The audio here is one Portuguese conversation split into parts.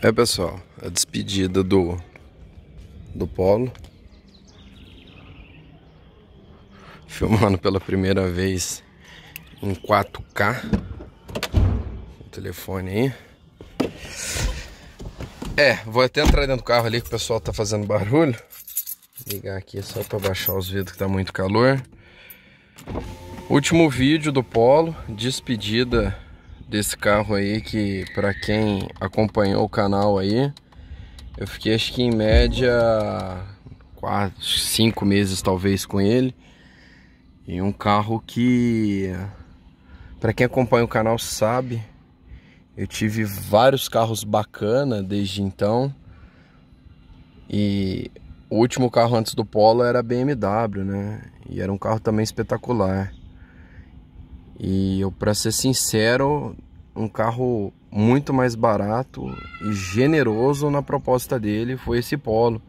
É pessoal, a despedida do do Polo. Filmando pela primeira vez em 4K. O telefone aí. É, vou até entrar dentro do carro ali que o pessoal tá fazendo barulho. Ligar aqui só para baixar os vidros que tá muito calor. Último vídeo do Polo, despedida desse carro aí que para quem acompanhou o canal aí, eu fiquei acho que em média quatro, cinco meses talvez com ele. E um carro que para quem acompanha o canal sabe, eu tive vários carros bacana desde então. E o último carro antes do Polo era BMW, né? E era um carro também espetacular. E eu, para ser sincero, um carro muito mais barato e generoso na proposta dele foi esse Polo.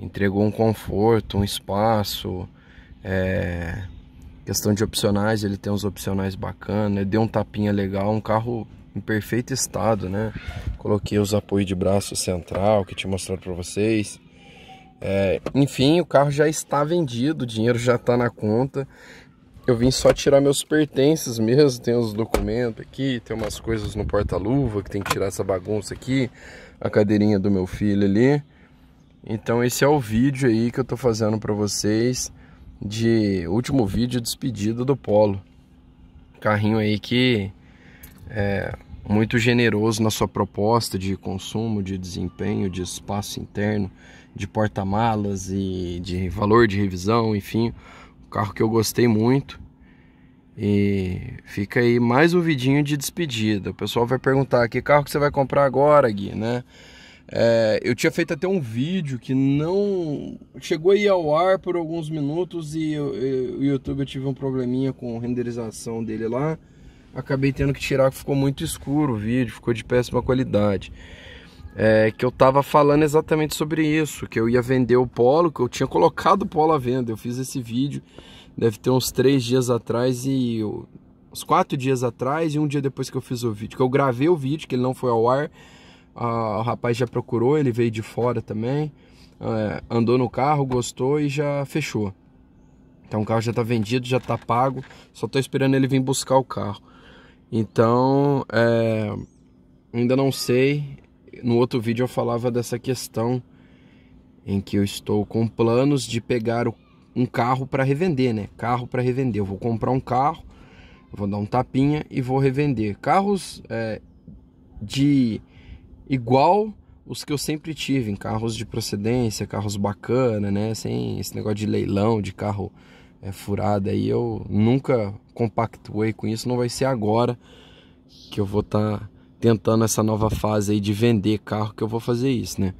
Entregou um conforto, um espaço, é... questão de opcionais, ele tem uns opcionais bacanas, deu um tapinha legal, um carro em perfeito estado, né? Coloquei os apoios de braço central que te mostrado para vocês. É... enfim, o carro já está vendido, o dinheiro já está na conta eu vim só tirar meus pertences mesmo. Tem os documentos aqui, tem umas coisas no porta-luva que tem que tirar essa bagunça aqui. A cadeirinha do meu filho ali. Então esse é o vídeo aí que eu tô fazendo para vocês de último vídeo de despedida do Polo. Carrinho aí que é muito generoso na sua proposta de consumo, de desempenho, de espaço interno, de porta-malas e de valor de revisão, enfim, carro que eu gostei muito. E fica aí mais um vidinho de despedida. O pessoal vai perguntar que carro que você vai comprar agora, Gui, né? É, eu tinha feito até um vídeo que não chegou aí ao ar por alguns minutos e o YouTube eu tive um probleminha com renderização dele lá. Acabei tendo que tirar, ficou muito escuro o vídeo, ficou de péssima qualidade é, que eu tava falando exatamente sobre isso, que eu ia vender o polo, que eu tinha colocado o polo à venda. Eu fiz esse vídeo, deve ter uns três dias atrás e eu, uns quatro dias atrás e um dia depois que eu fiz o vídeo, que eu gravei o vídeo, que ele não foi ao ar. a, o rapaz já procurou, ele veio de fora também, é, andou no carro, gostou e já fechou. Então o carro já tá vendido, já tá pago, só tô esperando ele vir buscar o carro. Então, é, ainda não sei, no outro vídeo eu falava dessa questão em que eu estou com planos de pegar um carro para revender, né? Carro para revender. Eu vou comprar um carro, vou dar um tapinha e vou revender. Carros é, de igual os que eu sempre tive, em carros de procedência, carros bacana, né? Sem esse negócio de leilão, de carro é, furado aí. Eu nunca compactuei com isso, não vai ser agora que eu vou estar. Tá tentando essa nova fase aí de vender carro que eu vou fazer isso, né?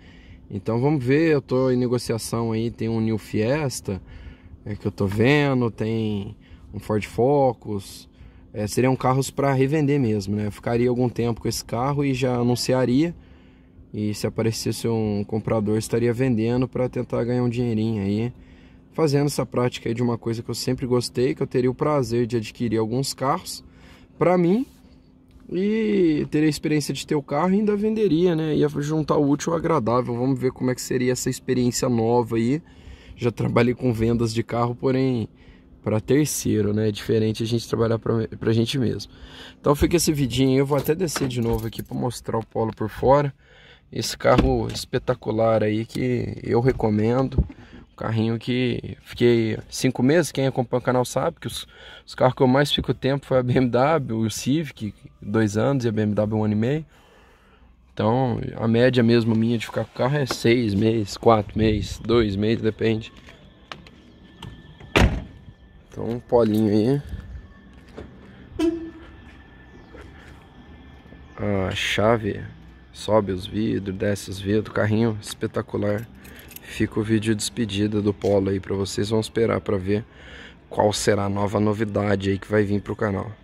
Então vamos ver, eu tô em negociação aí, tem um New Fiesta é, que eu tô vendo, tem um Ford Focus, é, seriam carros para revender mesmo, né? ficaria algum tempo com esse carro e já anunciaria. E se aparecesse um comprador, estaria vendendo para tentar ganhar um dinheirinho aí, fazendo essa prática aí de uma coisa que eu sempre gostei, que eu teria o prazer de adquirir alguns carros para mim e teria a experiência de ter o carro e ainda venderia, né? Ia juntar o útil ao agradável. Vamos ver como é que seria essa experiência nova aí. Já trabalhei com vendas de carro, porém para terceiro, né? É diferente a gente trabalhar para a gente mesmo. Então fica esse vidinho. Eu vou até descer de novo aqui para mostrar o polo por fora. Esse carro espetacular aí que eu recomendo. Carrinho que fiquei cinco meses, quem acompanha o canal sabe que os, os carros que eu mais fico tempo foi a BMW, o Civic, dois anos, e a BMW um ano e meio. Então a média mesmo minha de ficar com o carro é seis meses, quatro meses, dois meses, depende. Então um polinho aí. A chave sobe os vidros, desce os vidros, carrinho espetacular. Fica o vídeo de despedida do Polo aí para vocês, vão esperar para ver qual será a nova novidade aí que vai vir pro canal.